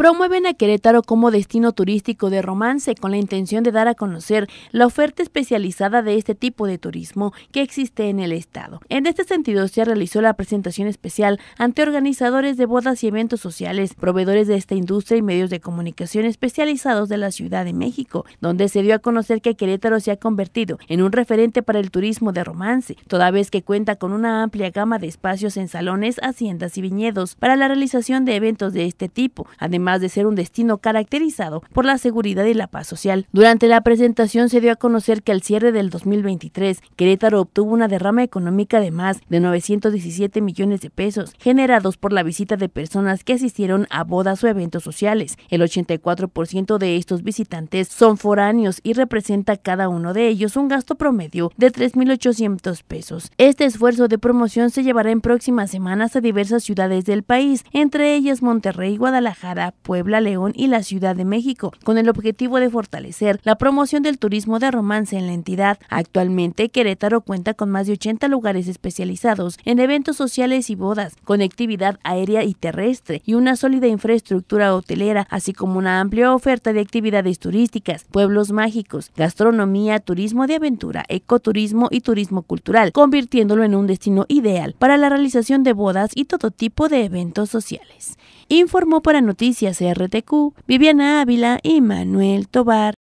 promueven a Querétaro como destino turístico de romance con la intención de dar a conocer la oferta especializada de este tipo de turismo que existe en el estado. En este sentido se realizó la presentación especial ante organizadores de bodas y eventos sociales, proveedores de esta industria y medios de comunicación especializados de la Ciudad de México, donde se dio a conocer que Querétaro se ha convertido en un referente para el turismo de romance, toda vez que cuenta con una amplia gama de espacios en salones, haciendas y viñedos para la realización de eventos de este tipo. Además, de ser un destino caracterizado por la seguridad y la paz social. Durante la presentación se dio a conocer que al cierre del 2023, Querétaro obtuvo una derrama económica de más de 917 millones de pesos, generados por la visita de personas que asistieron a bodas o eventos sociales. El 84% de estos visitantes son foráneos y representa cada uno de ellos un gasto promedio de 3.800 pesos. Este esfuerzo de promoción se llevará en próximas semanas a diversas ciudades del país, entre ellas Monterrey, Guadalajara, Puebla, León y la Ciudad de México, con el objetivo de fortalecer la promoción del turismo de romance en la entidad. Actualmente, Querétaro cuenta con más de 80 lugares especializados en eventos sociales y bodas, conectividad aérea y terrestre y una sólida infraestructura hotelera, así como una amplia oferta de actividades turísticas, pueblos mágicos, gastronomía, turismo de aventura, ecoturismo y turismo cultural, convirtiéndolo en un destino ideal para la realización de bodas y todo tipo de eventos sociales. Informó para Noticias CRTQ, Viviana Ávila y Manuel Tobar.